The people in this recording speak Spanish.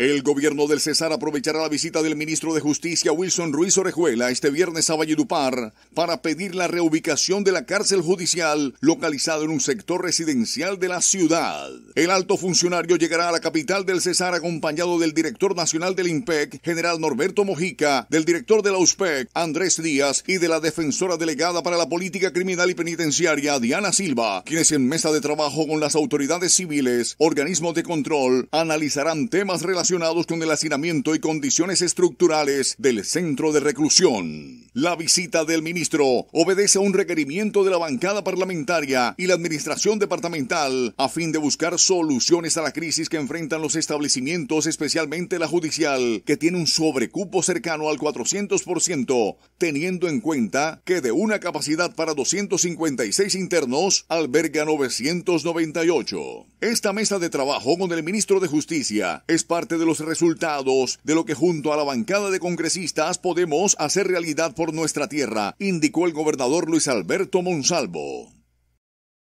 El gobierno del Cesar aprovechará la visita del ministro de Justicia Wilson Ruiz Orejuela este viernes a Valledupar para pedir la reubicación de la cárcel judicial localizada en un sector residencial de la ciudad. El alto funcionario llegará a la capital del Cesar acompañado del director nacional del IMPEC, general Norberto Mojica, del director de la USPEC, Andrés Díaz, y de la defensora delegada para la política criminal y penitenciaria, Diana Silva, quienes en mesa de trabajo con las autoridades civiles, organismos de control, analizarán temas relacionados relacionados con el hacinamiento y condiciones estructurales del centro de reclusión. La visita del ministro obedece a un requerimiento de la bancada parlamentaria y la administración departamental a fin de buscar soluciones a la crisis que enfrentan los establecimientos, especialmente la judicial, que tiene un sobrecupo cercano al 400%, teniendo en cuenta que de una capacidad para 256 internos alberga 998. Esta mesa de trabajo con el ministro de Justicia es parte de los resultados de lo que junto a la bancada de congresistas podemos hacer realidad por nuestra tierra, indicó el gobernador Luis Alberto Monsalvo.